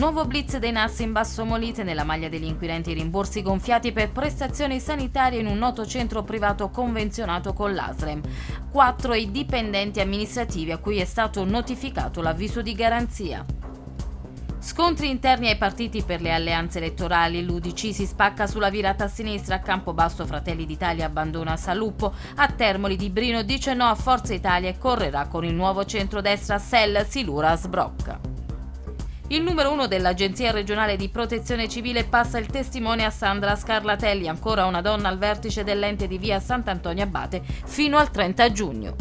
Nuovo blitz dei NAS in basso Molite nella maglia degli inquirenti rimborsi gonfiati per prestazioni sanitarie in un noto centro privato convenzionato con l'ASREM. Quattro i dipendenti amministrativi a cui è stato notificato l'avviso di garanzia. Scontri interni ai partiti per le alleanze elettorali. L'Udc si spacca sulla virata a sinistra. A Campobasso Fratelli d'Italia abbandona Saluppo. A Termoli Di Brino dice no a Forza Italia e correrà con il nuovo centrodestra Sell Silura Sbrocca. Il numero uno dell'Agenzia regionale di protezione civile passa il testimone a Sandra Scarlatelli, ancora una donna al vertice dell'ente di via Sant'Antonio Abate, fino al 30 giugno.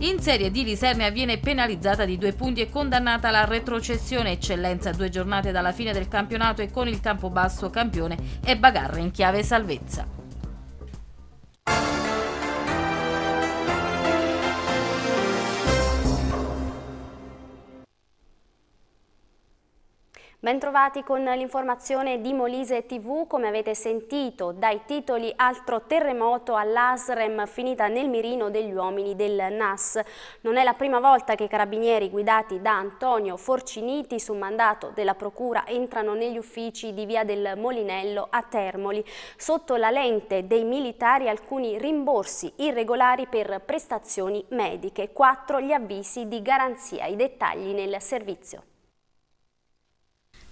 In Serie D Lisernia viene penalizzata di due punti e condannata alla retrocessione eccellenza due giornate dalla fine del campionato e con il campo basso campione e bagarre in chiave salvezza. Bentrovati con l'informazione di Molise TV, come avete sentito dai titoli altro terremoto all'Asrem finita nel mirino degli uomini del NAS. Non è la prima volta che i carabinieri guidati da Antonio Forciniti su mandato della procura entrano negli uffici di via del Molinello a Termoli. Sotto la lente dei militari alcuni rimborsi irregolari per prestazioni mediche, quattro gli avvisi di garanzia, i dettagli nel servizio.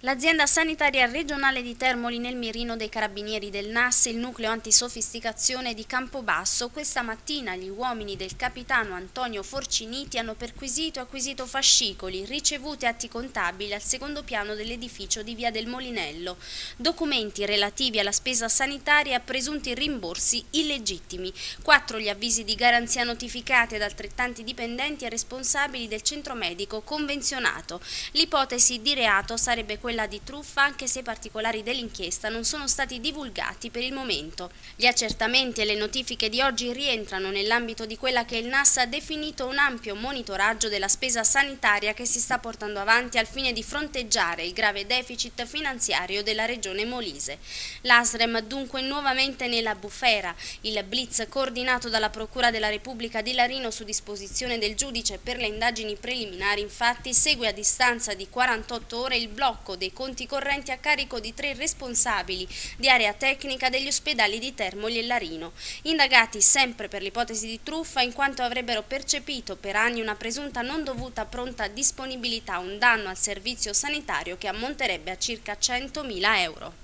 L'azienda sanitaria regionale di Termoli nel mirino dei carabinieri del NAS, il nucleo antisofisticazione di Campobasso, questa mattina gli uomini del capitano Antonio Forciniti hanno perquisito e acquisito fascicoli, ricevute atti contabili al secondo piano dell'edificio di Via del Molinello, documenti relativi alla spesa sanitaria e a presunti rimborsi illegittimi, quattro gli avvisi di garanzia notificati ad altrettanti dipendenti e responsabili del centro medico convenzionato. L'ipotesi di reato sarebbe quella quella di truffa anche se i particolari dell'inchiesta non sono stati divulgati per il momento. Gli accertamenti e le notifiche di oggi rientrano nell'ambito di quella che il NAS ha definito un ampio monitoraggio della spesa sanitaria che si sta portando avanti al fine di fronteggiare il grave deficit finanziario della regione Molise. L'ASREM dunque nuovamente nella bufera. Il blitz coordinato dalla Procura della Repubblica di Larino su disposizione del giudice per le indagini preliminari infatti segue a distanza di 48 ore il blocco dei conti correnti a carico di tre responsabili di area tecnica degli ospedali di Termoli e Larino, indagati sempre per l'ipotesi di truffa in quanto avrebbero percepito per anni una presunta non dovuta pronta disponibilità un danno al servizio sanitario che ammonterebbe a circa 100.000 euro.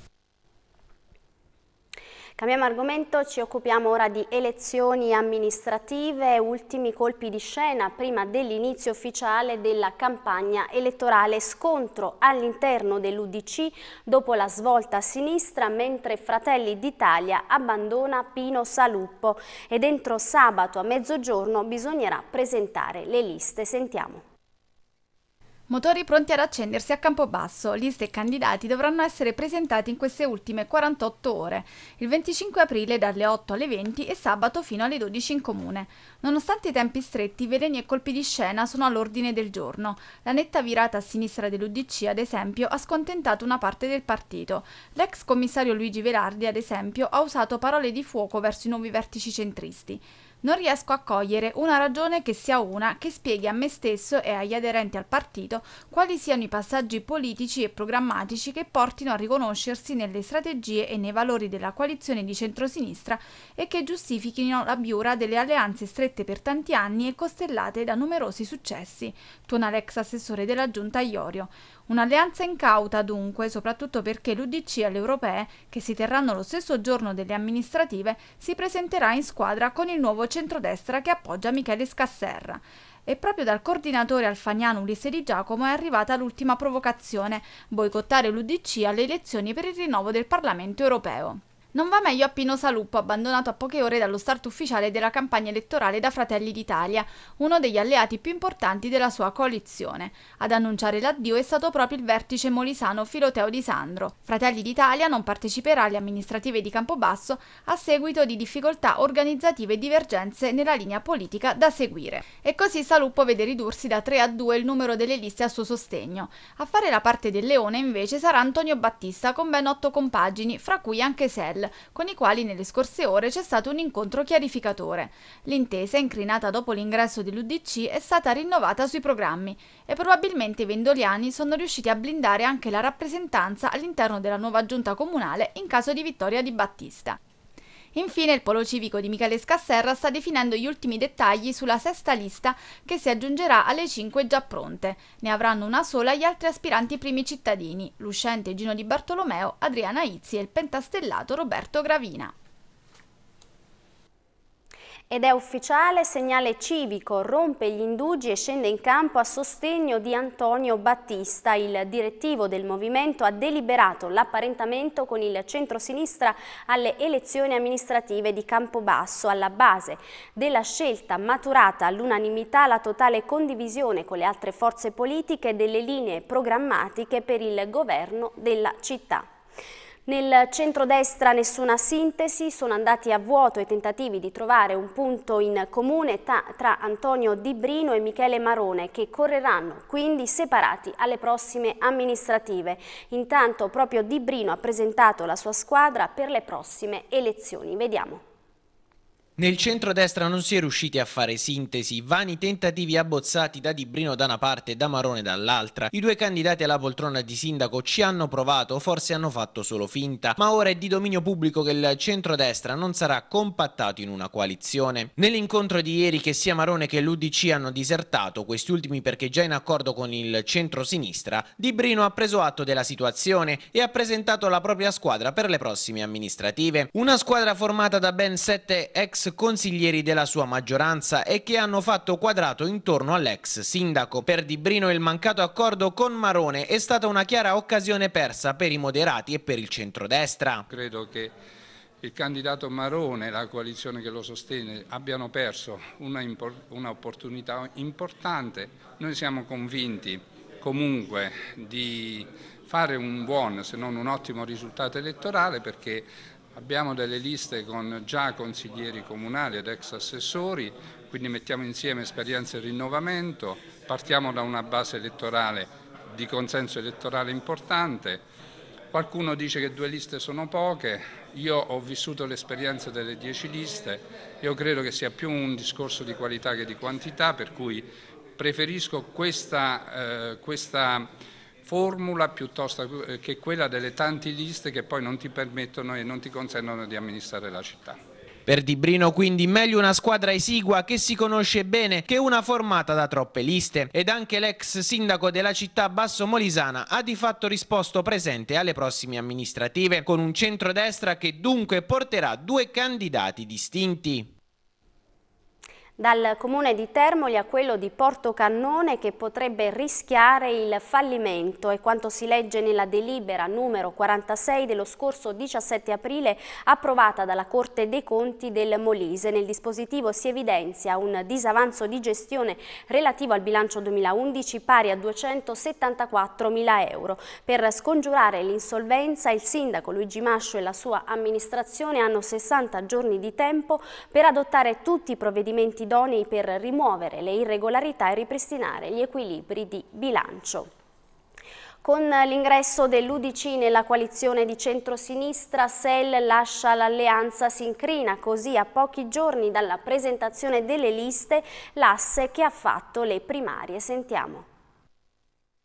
Cambiamo argomento, ci occupiamo ora di elezioni amministrative, ultimi colpi di scena prima dell'inizio ufficiale della campagna elettorale, scontro all'interno dell'Udc dopo la svolta a sinistra mentre Fratelli d'Italia abbandona Pino Saluppo e dentro sabato a mezzogiorno bisognerà presentare le liste. Sentiamo. Motori pronti ad accendersi a Campobasso. Liste e candidati dovranno essere presentati in queste ultime 48 ore, il 25 aprile dalle 8 alle 20 e sabato fino alle 12 in comune. Nonostante i tempi stretti, veleni e colpi di scena sono all'ordine del giorno. La netta virata a sinistra dell'Udc, ad esempio, ha scontentato una parte del partito. L'ex commissario Luigi Velardi, ad esempio, ha usato parole di fuoco verso i nuovi vertici centristi. Non riesco a cogliere una ragione che sia una che spieghi a me stesso e agli aderenti al partito quali siano i passaggi politici e programmatici che portino a riconoscersi nelle strategie e nei valori della coalizione di centrosinistra e che giustifichino la biura delle alleanze strette per tanti anni e costellate da numerosi successi, tuona l'ex assessore della giunta Iorio. Un'alleanza incauta dunque, soprattutto perché l'Udc alle europee, che si terranno lo stesso giorno delle amministrative, si presenterà in squadra con il nuovo centrodestra che appoggia Michele Scasserra. E proprio dal coordinatore alfaniano Ulisse Di Giacomo è arrivata l'ultima provocazione, boicottare l'Udc alle elezioni per il rinnovo del Parlamento europeo. Non va meglio a Pino Saluppo, abbandonato a poche ore dallo start ufficiale della campagna elettorale da Fratelli d'Italia, uno degli alleati più importanti della sua coalizione. Ad annunciare l'addio è stato proprio il vertice molisano Filoteo Di Sandro. Fratelli d'Italia non parteciperà alle amministrative di Campobasso a seguito di difficoltà organizzative e divergenze nella linea politica da seguire. E così Saluppo vede ridursi da 3 a 2 il numero delle liste a suo sostegno. A fare la parte del leone invece sarà Antonio Battista con ben 8 compagini, fra cui anche Sella Michel, con i quali nelle scorse ore c'è stato un incontro chiarificatore. L'intesa, incrinata dopo l'ingresso dell'UDC, è stata rinnovata sui programmi e probabilmente i vendoliani sono riusciti a blindare anche la rappresentanza all'interno della nuova giunta comunale in caso di vittoria di Battista. Infine il Polo Civico di Michele Scasserra sta definendo gli ultimi dettagli sulla sesta lista che si aggiungerà alle 5 già pronte. Ne avranno una sola gli altri aspiranti primi cittadini, l'uscente Gino Di Bartolomeo, Adriana Izzi e il pentastellato Roberto Gravina. Ed è ufficiale segnale civico, rompe gli indugi e scende in campo a sostegno di Antonio Battista. Il direttivo del movimento ha deliberato l'apparentamento con il centro-sinistra alle elezioni amministrative di Campobasso. Alla base della scelta maturata all'unanimità la totale condivisione con le altre forze politiche delle linee programmatiche per il governo della città. Nel centrodestra nessuna sintesi, sono andati a vuoto i tentativi di trovare un punto in comune tra Antonio Di Brino e Michele Marone che correranno quindi separati alle prossime amministrative. Intanto proprio Di Brino ha presentato la sua squadra per le prossime elezioni. Vediamo. Nel centrodestra non si è riusciti a fare sintesi, vani tentativi abbozzati da Di Brino da una parte e da Marone dall'altra. I due candidati alla poltrona di sindaco ci hanno provato, forse hanno fatto solo finta, ma ora è di dominio pubblico che il centrodestra non sarà compattato in una coalizione. Nell'incontro di ieri che sia Marone che l'Udc hanno disertato, questi ultimi perché già in accordo con il centro-sinistra, Di Brino ha preso atto della situazione e ha presentato la propria squadra per le prossime amministrative. Una squadra formata da ben sette ex consiglieri della sua maggioranza e che hanno fatto quadrato intorno all'ex sindaco. Per Di Brino il mancato accordo con Marone è stata una chiara occasione persa per i moderati e per il centrodestra. Credo che il candidato Marone e la coalizione che lo sostiene abbiano perso un'opportunità import importante. Noi siamo convinti comunque di fare un buon, se non un ottimo risultato elettorale perché Abbiamo delle liste con già consiglieri comunali ed ex assessori, quindi mettiamo insieme esperienze e rinnovamento, partiamo da una base elettorale di consenso elettorale importante. Qualcuno dice che due liste sono poche, io ho vissuto l'esperienza delle dieci liste, io credo che sia più un discorso di qualità che di quantità, per cui preferisco questa, eh, questa formula piuttosto che quella delle tante liste che poi non ti permettono e non ti consentono di amministrare la città. Per Di Brino quindi meglio una squadra esigua che si conosce bene che una formata da troppe liste ed anche l'ex sindaco della città Basso Molisana ha di fatto risposto presente alle prossime amministrative con un centrodestra che dunque porterà due candidati distinti dal comune di Termoli a quello di Porto Cannone che potrebbe rischiare il fallimento. È quanto si legge nella delibera numero 46 dello scorso 17 aprile approvata dalla Corte dei Conti del Molise. Nel dispositivo si evidenzia un disavanzo di gestione relativo al bilancio 2011 pari a 274 mila euro. Per scongiurare l'insolvenza il sindaco Luigi Mascio e la sua amministrazione hanno 60 giorni di tempo per adottare tutti i provvedimenti idonei per rimuovere le irregolarità e ripristinare gli equilibri di bilancio. Con l'ingresso dell'Udc nella coalizione di centrosinistra, SEL lascia l'alleanza Sincrina, così a pochi giorni dalla presentazione delle liste, l'asse che ha fatto le primarie. Sentiamo.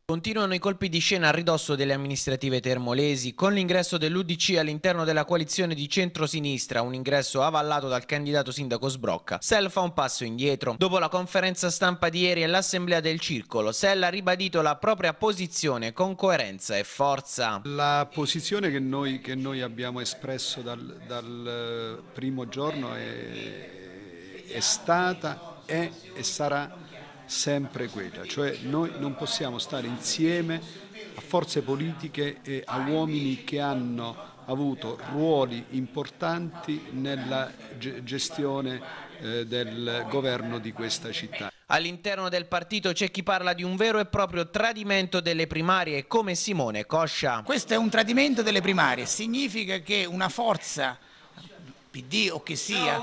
Continuano i colpi di scena a ridosso delle amministrative termolesi con l'ingresso dell'Udc all'interno della coalizione di centrosinistra, un ingresso avallato dal candidato sindaco Sbrocca. Sell fa un passo indietro. Dopo la conferenza stampa di ieri e l'assemblea del circolo, Sell ha ribadito la propria posizione con coerenza e forza. La posizione che noi, che noi abbiamo espresso dal, dal eh, primo giorno è, è stata, è e sarà sempre quella, cioè noi non possiamo stare insieme a forze politiche e a uomini che hanno avuto ruoli importanti nella gestione eh, del governo di questa città. All'interno del partito c'è chi parla di un vero e proprio tradimento delle primarie come Simone Coscia. Questo è un tradimento delle primarie, significa che una forza PD o che sia,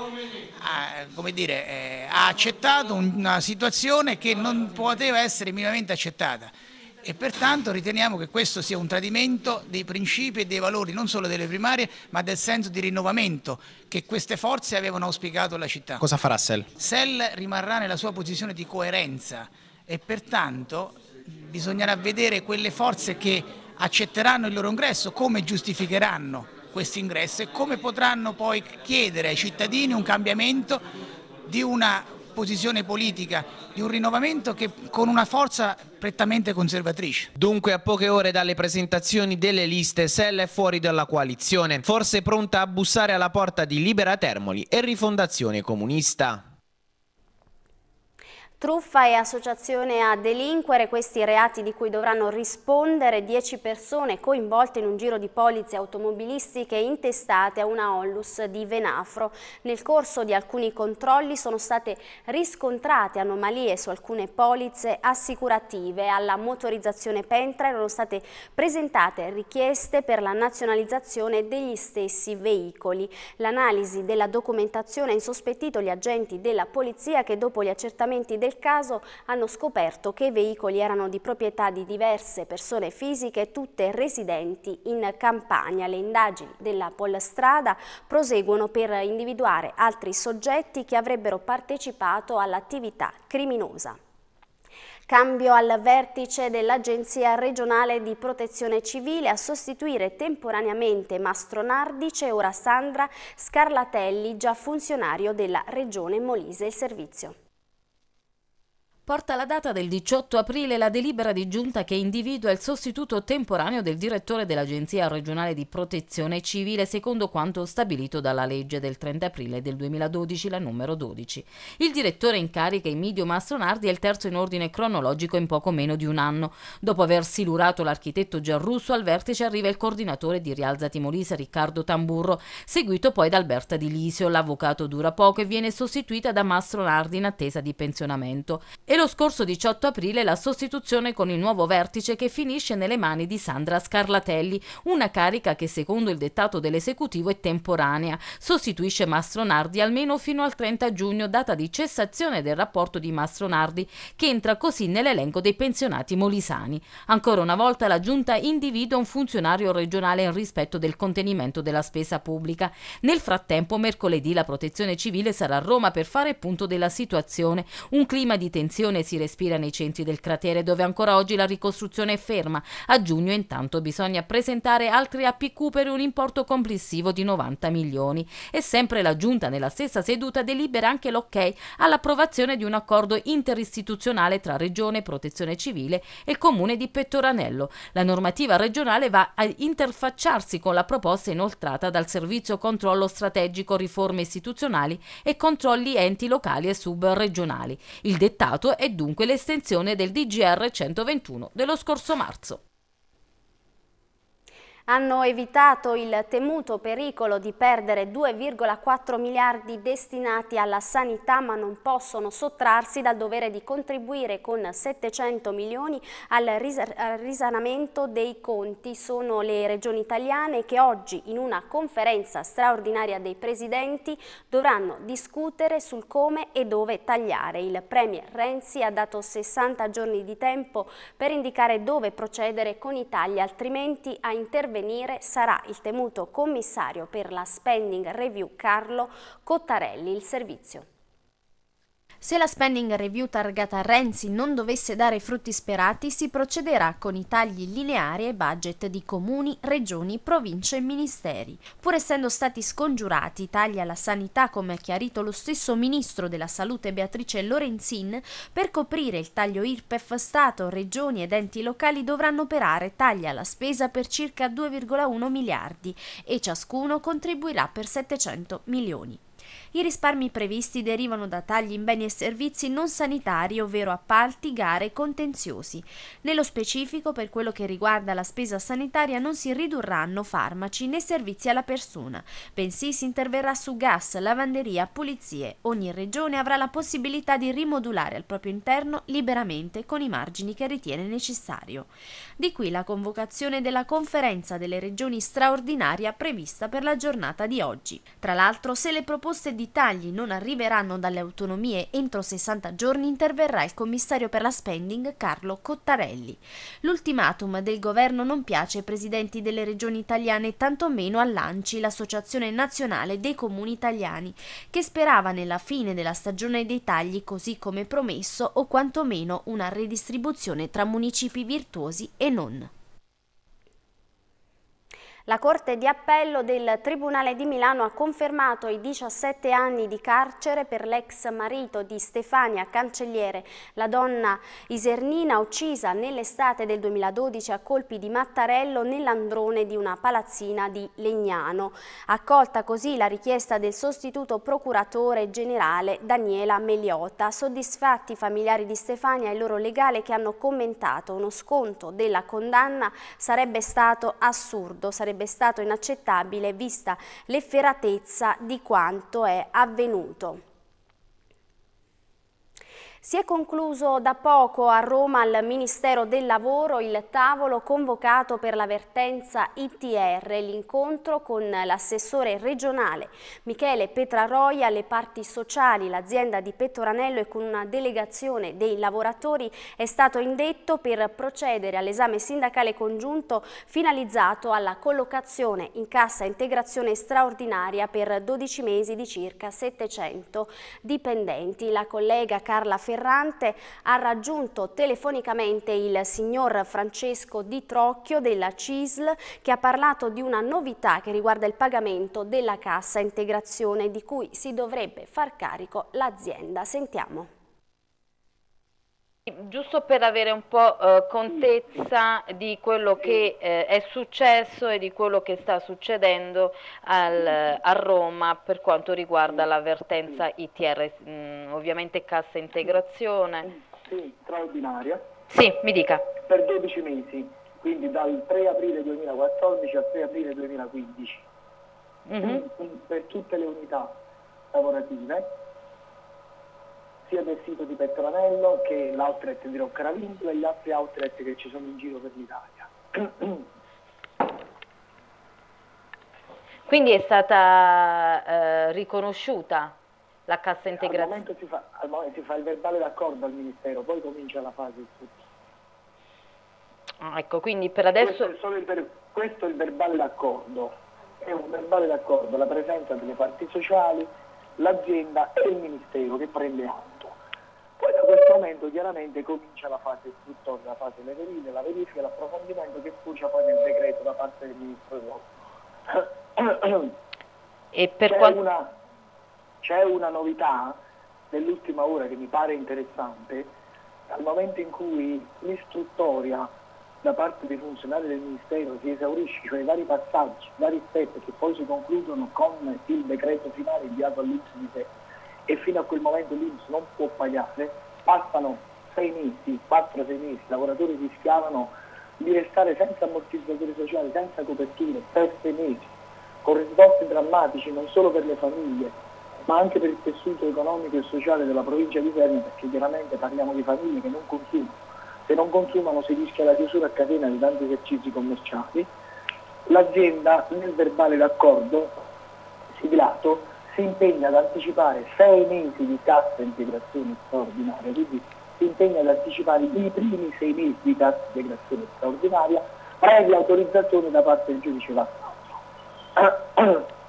ha, dire, eh, ha accettato una situazione che non poteva essere minimamente accettata e pertanto riteniamo che questo sia un tradimento dei principi e dei valori non solo delle primarie ma del senso di rinnovamento che queste forze avevano auspicato alla città. Cosa farà Sell? Sell rimarrà nella sua posizione di coerenza e pertanto mm, bisognerà vedere quelle forze che accetteranno il loro ingresso, come giustificheranno questo ingresso e come potranno poi chiedere ai cittadini un cambiamento di una posizione politica, di un rinnovamento che con una forza prettamente conservatrice. Dunque a poche ore dalle presentazioni delle liste Sell è fuori dalla coalizione, forse pronta a bussare alla porta di Libera Termoli e Rifondazione Comunista. Truffa e associazione a delinquere, questi reati di cui dovranno rispondere 10 persone coinvolte in un giro di polizze automobilistiche intestate a una Ollus di Venafro. Nel corso di alcuni controlli sono state riscontrate anomalie su alcune polizze assicurative. Alla motorizzazione Pentra erano state presentate richieste per la nazionalizzazione degli stessi veicoli. L'analisi della documentazione ha insospettito gli agenti della polizia che dopo gli accertamenti del del caso hanno scoperto che i veicoli erano di proprietà di diverse persone fisiche, tutte residenti in Campania. Le indagini della Polstrada proseguono per individuare altri soggetti che avrebbero partecipato all'attività criminosa. Cambio al vertice dell'Agenzia regionale di protezione civile a sostituire temporaneamente Mastro Mastronardice, ora Sandra Scarlatelli, già funzionario della Regione Molise. Il servizio. Porta la data del 18 aprile la delibera di giunta che individua il sostituto temporaneo del direttore dell'Agenzia regionale di protezione civile secondo quanto stabilito dalla legge del 30 aprile del 2012, la numero 12. Il direttore in carica Emidio Mastronardi è il terzo in ordine cronologico in poco meno di un anno. Dopo aver silurato l'architetto Giarrusso, al vertice arriva il coordinatore di Rialza Timolise Riccardo Tamburro, seguito poi da Alberta Di Lisio. L'avvocato dura poco e viene sostituita da Mastronardi in attesa di pensionamento e lo scorso 18 aprile la sostituzione con il nuovo vertice che finisce nelle mani di Sandra Scarlatelli, una carica che secondo il dettato dell'esecutivo è temporanea. Sostituisce Mastronardi almeno fino al 30 giugno, data di cessazione del rapporto di Mastronardi, che entra così nell'elenco dei pensionati molisani. Ancora una volta la giunta individua un funzionario regionale in rispetto del contenimento della spesa pubblica. Nel frattempo mercoledì la Protezione Civile sarà a Roma per fare punto della situazione, un clima di tensione Preoccupazione si respira nei centri del cratere dove ancora oggi la ricostruzione è ferma. A giugno intanto bisogna presentare altri APQ per un importo complessivo di 90 milioni e sempre la Giunta nella stessa seduta delibera anche l'ok all'approvazione di un accordo interistituzionale tra Regione, Protezione Civile e Comune di Pettoranello. La normativa regionale va a interfacciarsi con la proposta inoltrata dal Servizio Controllo Strategico Riforme Istituzionali e Controlli Enti Locali e Subregionali. Il dettato e dunque l'estensione del DGR 121 dello scorso marzo hanno evitato il temuto pericolo di perdere 2,4 miliardi destinati alla sanità ma non possono sottrarsi dal dovere di contribuire con 700 milioni al, risanamento dei conti. Sono le regioni italiane che oggi in una conferenza straordinaria dei presidenti dovranno discutere sul come e dove tagliare. Il Premier Renzi ha dato 60 giorni di tempo per indicare dove procedere con i tagli altrimenti a intervenire intervenire sarà il temuto commissario per la spending review Carlo Cottarelli. Il servizio. Se la spending review targata a Renzi non dovesse dare i frutti sperati, si procederà con i tagli lineari ai budget di comuni, regioni, province e ministeri. Pur essendo stati scongiurati i tagli alla sanità, come ha chiarito lo stesso ministro della Salute Beatrice Lorenzin, per coprire il taglio IRPEF Stato, regioni ed enti locali dovranno operare tagli alla spesa per circa 2,1 miliardi e ciascuno contribuirà per 700 milioni. I risparmi previsti derivano da tagli in beni e servizi non sanitari, ovvero appalti, gare e contenziosi. Nello specifico, per quello che riguarda la spesa sanitaria, non si ridurranno farmaci né servizi alla persona, bensì si interverrà su gas, lavanderia, pulizie. Ogni regione avrà la possibilità di rimodulare al proprio interno liberamente con i margini che ritiene necessario. Di qui la convocazione della conferenza delle regioni straordinaria prevista per la giornata di oggi. Tra l'altro, se le proposte di i tagli non arriveranno dalle autonomie entro 60 giorni interverrà il commissario per la spending Carlo Cottarelli. L'ultimatum del governo non piace ai presidenti delle regioni italiane, tantomeno all'ANCI, l'Associazione Nazionale dei Comuni Italiani, che sperava nella fine della stagione dei tagli così come promesso o quantomeno una redistribuzione tra municipi virtuosi e non. La Corte di Appello del Tribunale di Milano ha confermato i 17 anni di carcere per l'ex marito di Stefania Cancelliere, la donna isernina uccisa nell'estate del 2012 a colpi di mattarello nell'androne di una palazzina di Legnano. Accolta così la richiesta del sostituto procuratore generale Daniela Meliota. Soddisfatti i familiari di Stefania e il loro legale che hanno commentato uno sconto della condanna sarebbe stato assurdo, sarebbe sarebbe stato inaccettabile vista l'efferatezza di quanto è avvenuto. Si è concluso da poco a Roma al Ministero del Lavoro il tavolo convocato per la vertenza ITR, l'incontro con l'assessore regionale Michele Petraroia, le parti sociali, l'azienda di Pettoranello e con una delegazione dei lavoratori è stato indetto per procedere all'esame sindacale congiunto finalizzato alla collocazione in cassa integrazione straordinaria per 12 mesi di circa 700 dipendenti. La collega Carla Ferrari Ferrante ha raggiunto telefonicamente il signor Francesco Di Trocchio della CISL che ha parlato di una novità che riguarda il pagamento della cassa integrazione di cui si dovrebbe far carico l'azienda. Sentiamo. Giusto per avere un po' eh, contezza di quello che eh, è successo e di quello che sta succedendo al, a Roma per quanto riguarda l'avvertenza ITR, mh, mm, ovviamente cassa integrazione. Sì, straordinaria. Sì, mi dica. Per 12 mesi, quindi dal 3 aprile 2014 al 3 aprile 2015, mm -hmm. per tutte le unità lavorative sia del sito di Petronello che l'outlet di Roccaravindo e gli altri outlet che ci sono in giro per l'Italia. Quindi è stata eh, riconosciuta la cassa integrazione? Al momento, si fa, al momento si fa il verbale d'accordo al Ministero, poi comincia la fase ah, Ecco, quindi per adesso... Questo è, il, questo è il verbale d'accordo, è un verbale d'accordo, la presenza delle parti sociali, l'azienda e il Ministero che prende atto da questo momento chiaramente comincia la fase istruttoria, la fase delle verifiche, la verifica, e l'approfondimento che sfucia poi nel decreto da parte del Ministro dell'Ordine. E per c'è, qual... una, c'è una novità dell'ultima ora che mi pare interessante, al momento in cui l'istruttoria da parte dei funzionari del Ministero si esaurisce, cioè i vari passaggi, i vari step che poi si concludono con il decreto finale inviato all'Inps di sé e fino a quel momento l'Inps non può pagare, passano sei mesi, 4 sei mesi, i lavoratori rischiavano di restare senza ammortizzatori sociali, senza copertine, per sei mesi, con risvolti drammatici non solo per le famiglie, ma anche per il tessuto economico e sociale della provincia di Terni, perché chiaramente parliamo di famiglie che non consumano. Se non consumano si rischia la chiusura a catena di tanti esercizi commerciali. L'azienda nel verbale d'accordo siglato si impegna ad anticipare sei mesi di cassa integrazione straordinaria, quindi si impegna ad anticipare i primi sei mesi di cassa integrazione straordinaria previa autorizzazione da parte del giudice Vassaccio.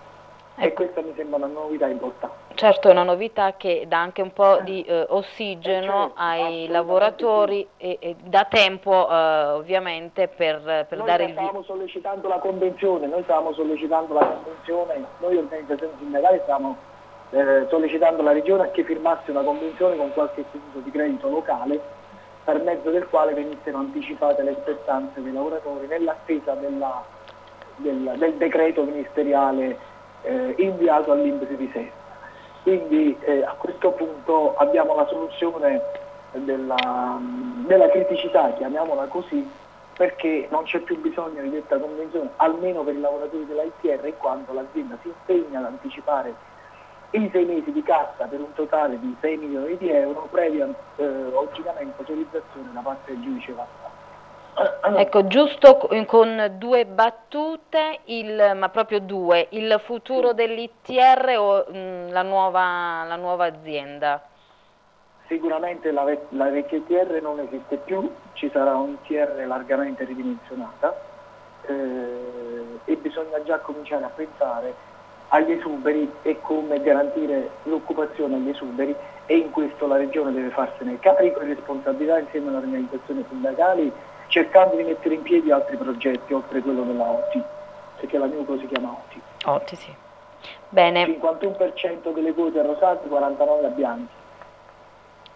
e questa mi sembra una novità importante. Certo, è una novità che dà anche un po' di eh, eh ossigeno certo, ai lavoratori e, e dà tempo eh, ovviamente per, per dare il... Noi sollecitando la convenzione, noi stavamo sollecitando la convenzione, noi organizzazioni sindacali stavamo eh, sollecitando la regione a che firmasse una convenzione con qualche istituto di credito locale per mezzo del quale venissero anticipate le spettanze dei lavoratori nell'attesa del, del decreto ministeriale eh, inviato all'imbrido di Sesta. Quindi eh, a questo punto abbiamo la soluzione della, della criticità, chiamiamola così, perché non c'è più bisogno di detta convenzione, almeno per i lavoratori dell'ITR, in quanto l'azienda si impegna ad anticipare i sei mesi di cassa per un totale di 6 milioni di euro previa eh, autorizzazione da parte del giudice Vassano. Ah, ah. Ecco, giusto con due battute, il, ma proprio due, il futuro mm. dell'ITR o mh, mm, la, nuova, la, nuova, azienda? Sicuramente la, ve la, vecchia ITR non esiste più, ci sarà un ITR largamente ridimensionata eh, e bisogna già cominciare a pensare agli esuberi e come garantire l'occupazione agli esuberi e in questo la Regione deve farsene carico e responsabilità insieme alle organizzazioni sindacali cercando di mettere in piedi altri progetti oltre quello della OTI, perché la NUCO si chiama OTI. OTI, sì. Bene. 51% delle quote a rosati, 49 a bianchi.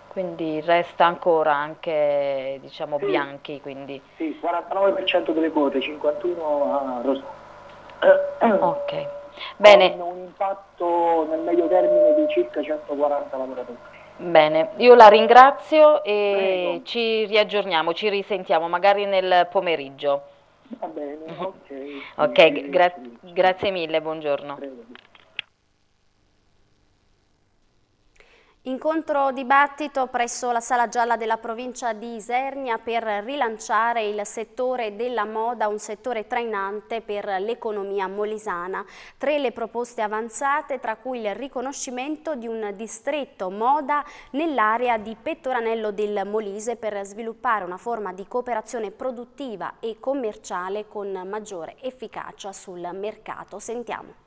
Quindi resta ancora anche, diciamo, sì. bianchi, quindi. Sì, 49% delle quote, 51 a rosati. Ok. Bene. Con un impatto nel medio termine di circa 140 lavoratori. Bene, io la ringrazio e Prego. ci riaggiorniamo, ci risentiamo magari nel pomeriggio. Va bene, ok. ok, gra grazie mille, buongiorno. Prego. Incontro dibattito presso la Sala Gialla della provincia di Isernia per rilanciare il settore della moda, un settore trainante per l'economia molisana. Tre le proposte avanzate, tra cui il riconoscimento di un distretto moda nell'area di Pettoranello del Molise per sviluppare una forma di cooperazione produttiva e commerciale con maggiore efficacia sul mercato. Sentiamo.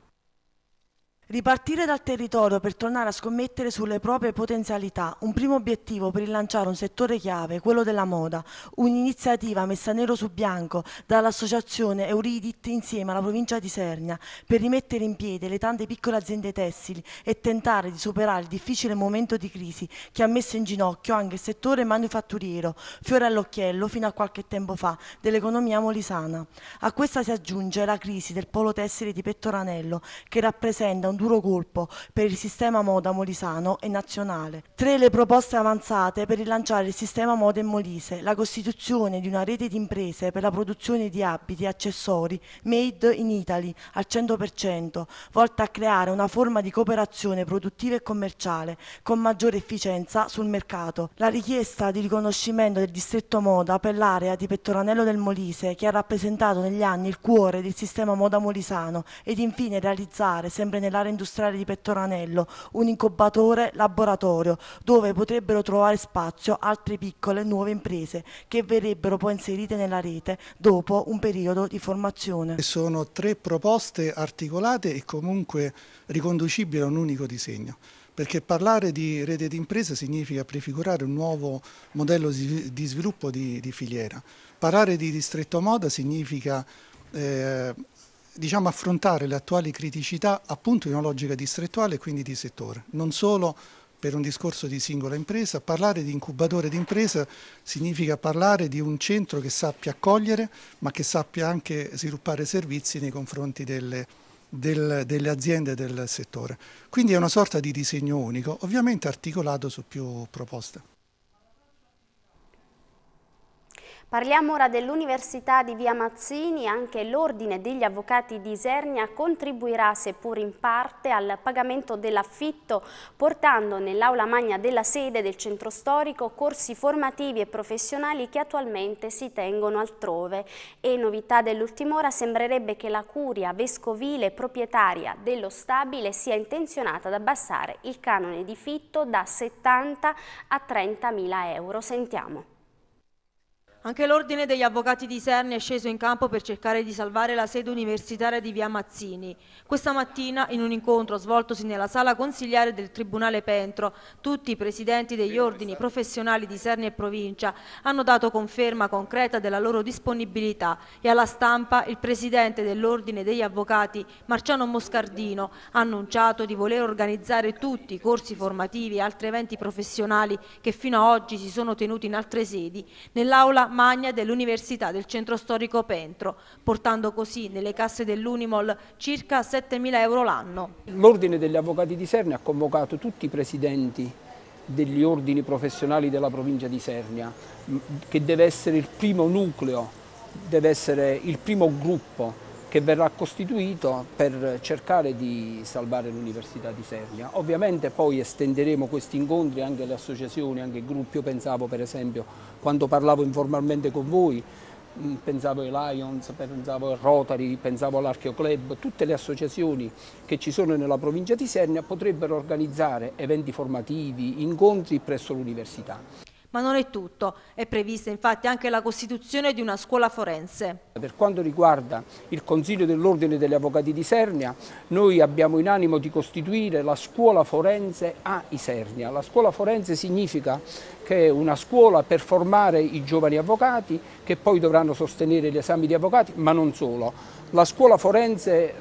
Ripartire dal territorio per tornare a scommettere sulle proprie potenzialità, un primo obiettivo per rilanciare un settore chiave, quello della moda, un'iniziativa messa nero su bianco dall'associazione Euridit insieme alla provincia di Sernia per rimettere in piedi le tante piccole aziende tessili e tentare di superare il difficile momento di crisi che ha messo in ginocchio anche il settore manufatturiero, fiore all'occhiello fino a qualche tempo fa dell'economia molisana. A questa si aggiunge la crisi del polo tessile di Pettoranello che rappresenta un duro colpo per il sistema moda molisano e nazionale. Tre le proposte avanzate per rilanciare il sistema moda in Molise, la costituzione di una rete di imprese per la produzione di abiti e accessori made in Italy al 100%, volta a creare una forma di cooperazione produttiva e commerciale con maggiore efficienza sul mercato. La richiesta di riconoscimento del distretto moda per l'area di Pettoranello del Molise che ha rappresentato negli anni il cuore del sistema moda molisano ed infine realizzare sempre nell'area industriale di Pettoranello, un incubatore laboratorio dove potrebbero trovare spazio altre piccole nuove imprese che verrebbero poi inserite nella rete dopo un periodo di formazione. Sono tre proposte articolate e comunque riconducibili a un unico disegno perché parlare di rete di imprese significa prefigurare un nuovo modello di sviluppo di, di filiera. Parlare di distretto moda significa eh, diciamo, affrontare le attuali criticità appunto in una logica distrettuale e quindi di settore, non solo per un discorso di singola impresa, parlare di incubatore di impresa significa parlare di un centro che sappia accogliere ma che sappia anche sviluppare servizi nei confronti delle, del, delle aziende del settore. Quindi è una sorta di disegno unico, ovviamente articolato su più proposte. Parliamo ora dell'Università di Via Mazzini, anche l'Ordine degli Avvocati di Isernia contribuirà seppur in parte al pagamento dell'affitto portando nell'aula magna della sede del centro storico corsi formativi e professionali che attualmente si tengono altrove e novità dell'ultima ora sembrerebbe che la curia vescovile proprietaria dello stabile sia intenzionata ad abbassare il canone di fitto da 70 a 30 mila euro. Sentiamo. Anche l'Ordine degli Avvocati di Serni è sceso in campo per cercare di salvare la sede universitaria di Via Mazzini. Questa mattina, in un incontro svoltosi nella sala consigliare del Tribunale Pentro, tutti i presidenti degli ordini professionali di Serni e provincia hanno dato conferma concreta della loro disponibilità e alla stampa il presidente dell'Ordine degli Avvocati, Marciano Moscardino, ha annunciato di voler organizzare tutti i corsi formativi e altri eventi professionali che fino a oggi si sono tenuti in altre sedi nell'aula magna dell'Università del Centro Storico Pentro, portando così nelle casse dell'Unimol circa 7.000 euro l'anno. L'Ordine degli Avvocati di Sernia ha convocato tutti i presidenti degli ordini professionali della provincia di Sernia, che deve essere il primo nucleo, deve essere il primo gruppo che verrà costituito per cercare di salvare l'Università di Sernia. Ovviamente poi estenderemo questi incontri anche alle associazioni, anche ai gruppi. Io pensavo per esempio, quando parlavo informalmente con voi, mm, pensavo ai Lions, pensavo ai Rotary, pensavo all'Archeoclub, tutte le associazioni che ci sono nella provincia di Sernia potrebbero organizzare eventi formativi, incontri presso l'università. Ma non è tutto, è prevista infatti anche la costituzione di una scuola forense. Per quanto riguarda il Consiglio dell'Ordine degli Avvocati di Sernia, noi abbiamo in animo di costituire la scuola forense a Isernia. La scuola forense significa che è una scuola per formare i giovani avvocati che poi dovranno sostenere gli esami di avvocati, ma non solo la scuola forense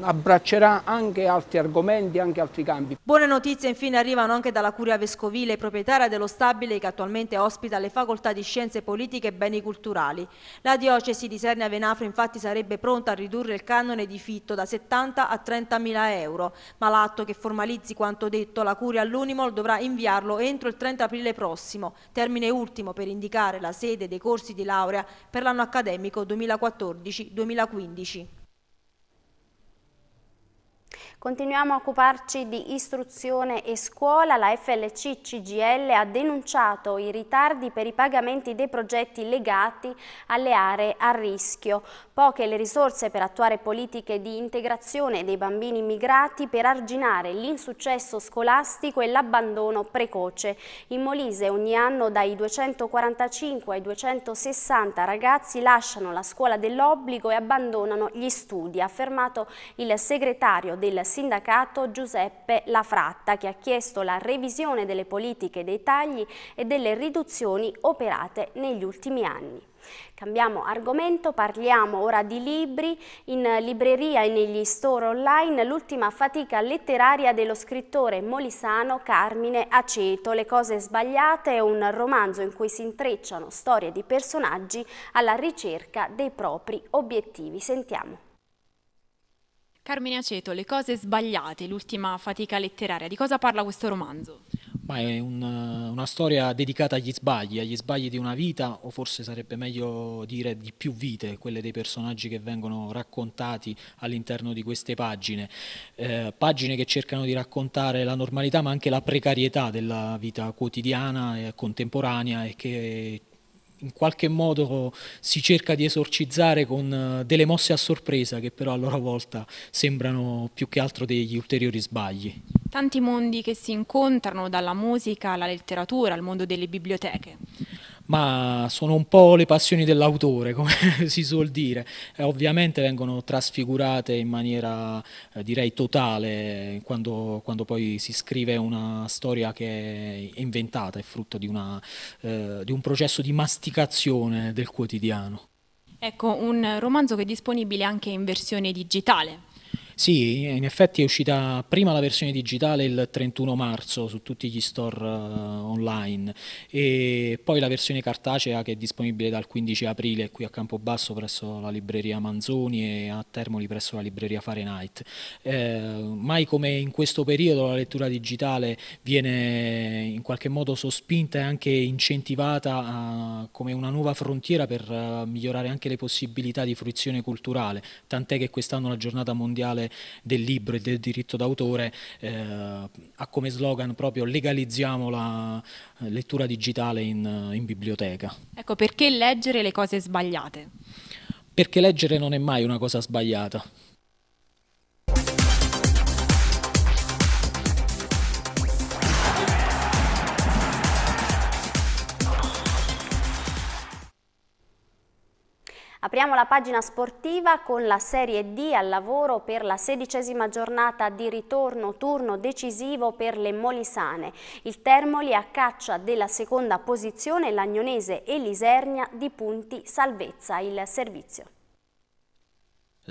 abbraccerà anche altri argomenti, anche altri campi. Buone notizie infine arrivano anche dalla Curia Vescovile, proprietaria dello stabile che attualmente ospita le facoltà di Scienze Politiche e Beni Culturali. La diocesi di Sernia Venafro infatti sarebbe pronta a ridurre il canone di fitto da 70 a 30 mila euro, ma l'atto che formalizzi quanto detto la Curia all'Unimol dovrà inviarlo entro il 30 aprile prossimo, termine ultimo per indicare la sede dei corsi di laurea per l'anno accademico 2014-2015. Rishi. Continuiamo a occuparci di istruzione e scuola. La FLC CGL ha denunciato i ritardi per i pagamenti dei progetti legati alle aree a rischio. Poche le risorse per attuare politiche di integrazione dei bambini immigrati per arginare l'insuccesso scolastico e l'abbandono precoce. In Molise ogni anno dai 245 ai 260 ragazzi lasciano la scuola dell'obbligo e abbandonano gli studi, ha affermato il segretario del sindacato Giuseppe Lafratta che ha chiesto la revisione delle politiche dei tagli e delle riduzioni operate negli ultimi anni. Cambiamo argomento, parliamo ora di libri. In libreria e negli store online l'ultima fatica letteraria dello scrittore molisano Carmine Aceto, Le cose sbagliate è un romanzo in cui si intrecciano storie di personaggi alla ricerca dei propri obiettivi. Sentiamo. Carmine Aceto, Le cose sbagliate, l'ultima fatica letteraria, di cosa parla questo romanzo? Ma è un, una storia dedicata agli sbagli, agli sbagli di una vita, o forse sarebbe meglio dire di più vite, quelle dei personaggi che vengono raccontati all'interno di queste pagine. Eh, pagine che cercano di raccontare la normalità ma anche la precarietà della vita quotidiana e contemporanea e che in qualche modo si cerca di esorcizzare con eh, delle mosse a sorpresa che però a loro volta sembrano più che altro degli ulteriori sbagli. Tanti mondi che si incontrano, dalla musica alla letteratura, al mondo delle biblioteche ma sono un po' le passioni dell'autore, come si suol dire. Eh, ovviamente vengono trasfigurate in maniera eh, direi totale eh, quando, quando, poi si scrive una storia che è inventata, è frutto di, una, eh, di un processo di masticazione del quotidiano. Ecco, un romanzo che è disponibile anche in versione digitale. Sì, in effetti è uscita prima la versione digitale il 31 marzo su tutti gli store eh, online e poi la versione cartacea che è disponibile dal 15 aprile qui a Campobasso presso la libreria Manzoni e a Termoli presso la libreria Fahrenheit. Eh, mai come in questo periodo la lettura digitale viene in qualche modo sospinta e anche incentivata a, eh, come una nuova frontiera per eh, migliorare anche le possibilità di fruizione culturale, tant'è che quest'anno la giornata mondiale del libro e del diritto d'autore eh, ha come slogan proprio legalizziamo la eh, lettura digitale in, eh, in biblioteca. Ecco, perché leggere le cose sbagliate? Perché leggere non è mai una cosa sbagliata. Apriamo la pagina sportiva con la Serie D al lavoro per la sedicesima giornata di ritorno, turno decisivo per le Molisane. Il Termoli a caccia della seconda posizione, l'Agnonese e l'Isernia di punti salvezza il servizio.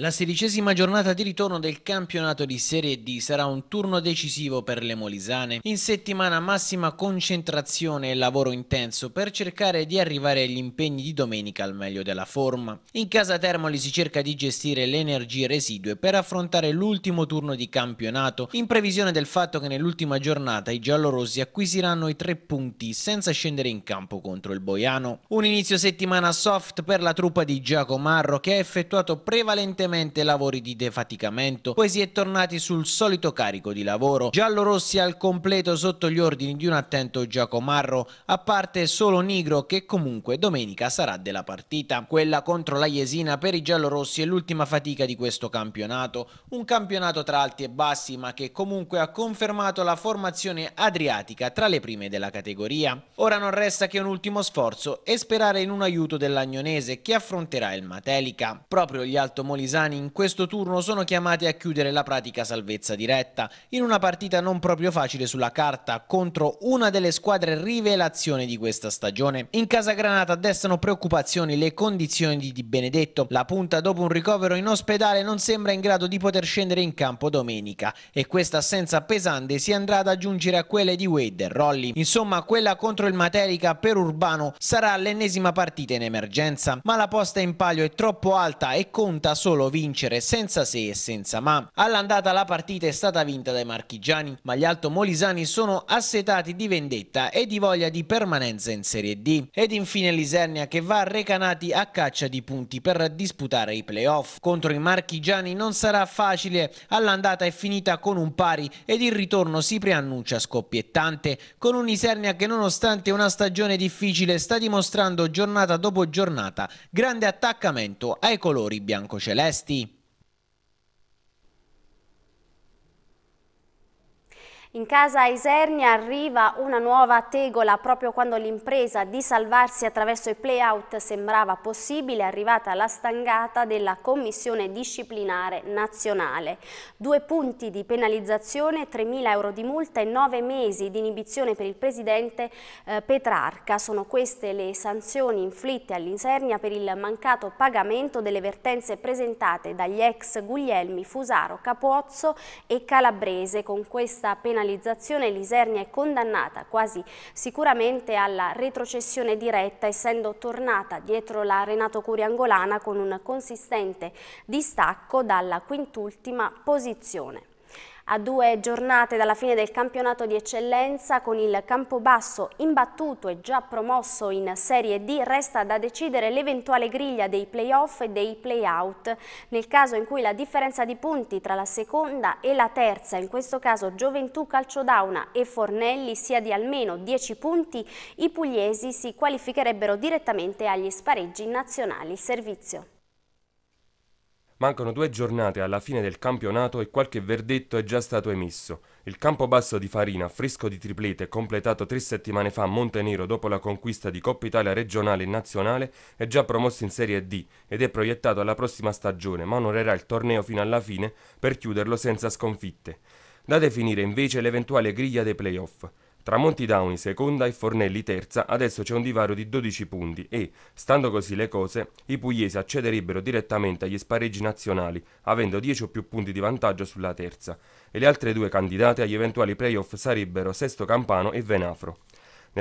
La sedicesima giornata di ritorno del campionato di Serie D sarà un turno decisivo per le Molisane. In settimana massima concentrazione e lavoro intenso per cercare di arrivare agli impegni di domenica al meglio della forma. In casa Termoli si cerca di gestire le energie residue per affrontare l'ultimo turno di campionato in previsione del fatto che nell'ultima giornata i giallorossi acquisiranno i tre punti senza scendere in campo contro il Boiano. Un inizio settimana soft per la truppa di Giacomarro che ha effettuato prevalentemente costantemente lavori di defaticamento, poi si è tornati sul solito carico di lavoro. Giallorossi al completo sotto gli ordini di un attento Giacomarro, a parte solo Nigro che comunque domenica sarà della partita. Quella contro la Jesina per i giallorossi è l'ultima fatica di questo campionato, un campionato tra alti e bassi ma che comunque ha confermato la formazione adriatica tra le prime della categoria. Ora non resta che un ultimo sforzo e sperare in un aiuto dell'Agnonese che affronterà il Matelica. Proprio gli altomolisani Pisani in questo turno sono chiamati a chiudere la pratica salvezza diretta in una partita non proprio facile sulla carta contro una delle squadre rivelazione di questa stagione. In casa Granata destano preoccupazioni le condizioni di Di Benedetto. La punta dopo un ricovero in ospedale non sembra in grado di poter scendere in campo domenica e questa assenza pesante si andrà ad aggiungere a quelle di Wade e Rolli. Insomma, quella contro il Materica per Urbano sarà l'ennesima partita in emergenza, ma la posta in palio è troppo alta e conta solo vincere senza se e senza ma. All'andata la partita è stata vinta dai marchigiani, ma gli altomolisani sono assetati di vendetta e di voglia di permanenza in Serie D. Ed infine l'Isernia che va a Recanati a caccia di punti per disputare i playoff. Contro i marchigiani non sarà facile, all'andata è finita con un pari ed il ritorno si preannuncia scoppiettante, con un'Isernia che nonostante una stagione difficile sta dimostrando giornata dopo giornata grande attaccamento ai colori biancocelesti testi In casa Isernia arriva una nuova tegola proprio quando l'impresa di salvarsi attraverso i playout sembrava possibile, è arrivata la stangata della Commissione Disciplinare Nazionale. Due punti di penalizzazione, 3.000 euro di multa e nove mesi di inibizione per il presidente eh, Petrarca. Sono queste le sanzioni inflitte all'Isernia per il mancato pagamento delle vertenze presentate dagli ex Guglielmi, Fusaro, Capozzo e Calabrese. Con questa penalizzazione penalizzazione Lisernia è condannata quasi sicuramente alla retrocessione diretta essendo tornata dietro la Renato Curiangolana con un consistente distacco dalla quintultima posizione a due giornate dalla fine del campionato di eccellenza con il Campobasso imbattuto e già promosso in Serie D resta da decidere l'eventuale griglia dei playoff e dei playout nel caso in cui la differenza di punti tra la seconda e la terza, in questo caso Gioventù Calciodauna e Fornelli sia di almeno 10 punti, i pugliesi si qualificherebbero direttamente agli spareggi nazionali servizio. Mancano due giornate alla fine del campionato e qualche verdetto è già stato emesso. Il Campobasso di Farina, fresco di triplete completato tre settimane fa a Montenero dopo la conquista di Coppa Italia regionale e nazionale, è già promosso in Serie D ed è proiettato alla prossima stagione, ma onorerà il torneo fino alla fine per chiuderlo senza sconfitte. Da definire invece l'eventuale griglia dei playoff. Tra Montidauni seconda e Fornelli terza adesso c'è un divario di 12 punti e, stando così le cose, i pugliesi accederebbero direttamente agli spareggi nazionali, avendo 10 o più punti di vantaggio sulla terza, e le altre due candidate agli eventuali playoff sarebbero Sesto Campano e Venafro.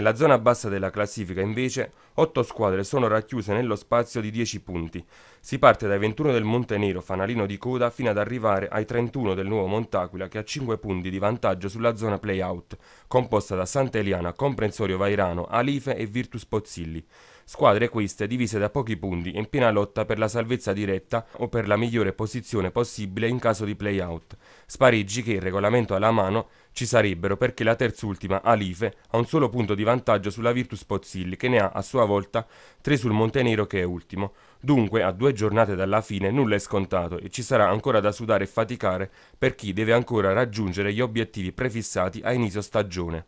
Nella zona bassa della classifica, invece, otto squadre sono racchiuse nello spazio di 10 punti. Si parte dai 21 del Montenero, fanalino di coda, fino ad arrivare ai 31 del Nuovo Montaquila, che ha 5 punti di vantaggio sulla zona play-out, composta da Santa Eliana, Comprensorio Vairano, Alife e Virtus Pozzilli. Squadre queste divise da pochi punti in piena lotta per la salvezza diretta o per la migliore posizione possibile in caso di play-out. Spareggi che, il regolamento alla mano, ci sarebbero perché la terzultima, Alife, ha un solo punto di vantaggio sulla Virtus Pozzilli che ne ha a sua volta tre sul Montenero che è ultimo. Dunque, a due giornate dalla fine nulla è scontato e ci sarà ancora da sudare e faticare per chi deve ancora raggiungere gli obiettivi prefissati a inizio stagione.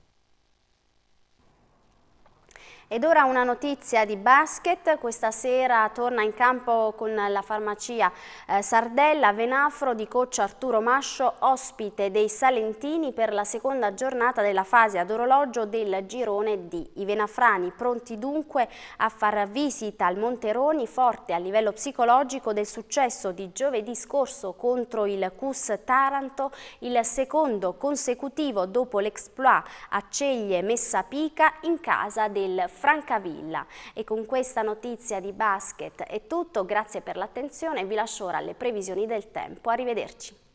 Ed ora una notizia di basket, questa sera torna in campo con la farmacia eh, Sardella Venafro di coach Arturo Mascio, ospite dei Salentini per la seconda giornata della fase ad orologio del girone D. I venafrani pronti dunque a far visita al Monteroni, forte a livello psicologico del successo di giovedì scorso contro il Cus Taranto, il secondo consecutivo dopo l'exploit a Ceglie Messapica in casa del Fabio. Francavilla. E con questa notizia di basket è tutto, grazie per l'attenzione, vi lascio ora alle previsioni del tempo. Arrivederci.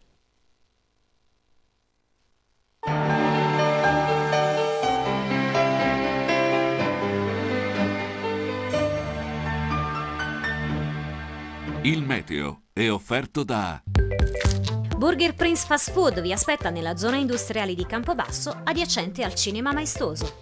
Il meteo è offerto da Burger Prince Fast Food vi aspetta nella zona industriale di Campobasso adiacente al Cinema Maestoso.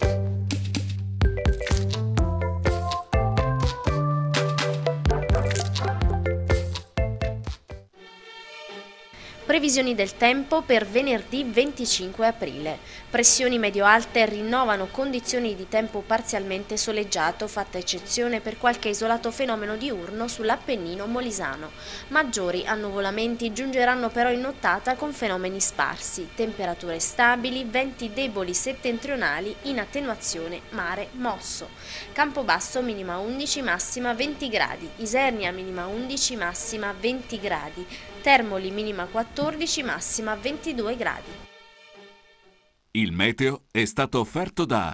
Previsioni del tempo per venerdì 25 aprile. Pressioni medio-alte rinnovano condizioni di tempo parzialmente soleggiato, fatta eccezione per qualche isolato fenomeno diurno sull'Appennino molisano. Maggiori annuvolamenti giungeranno però in nottata con fenomeni sparsi, temperature stabili, venti deboli settentrionali in attenuazione mare mosso. Campobasso minima 11, massima 20 gradi. Isernia minima 11, massima 20 gradi. Termoli minima 14, massima 22 gradi. Il meteo è stato offerto da...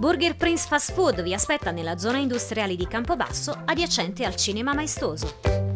Burger Prince Fast Food vi aspetta nella zona industriale di Campobasso adiacente al Cinema Maestoso.